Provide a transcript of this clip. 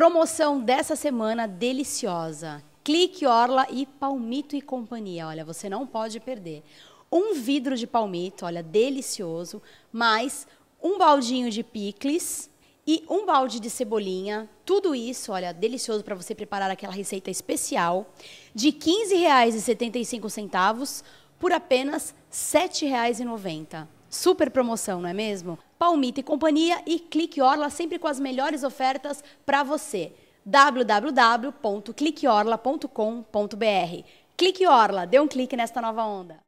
Promoção dessa semana deliciosa. Clique Orla e Palmito e Companhia. Olha, você não pode perder. Um vidro de palmito, olha, delicioso, mais um baldinho de picles e um balde de cebolinha. Tudo isso, olha, delicioso para você preparar aquela receita especial de R$ 15,75 por apenas R$ 7,90. Super promoção, não é mesmo? Palmita e Companhia e Clique Orla, sempre com as melhores ofertas para você. www.cliqueorla.com.br Clique Orla, dê um clique nesta nova onda.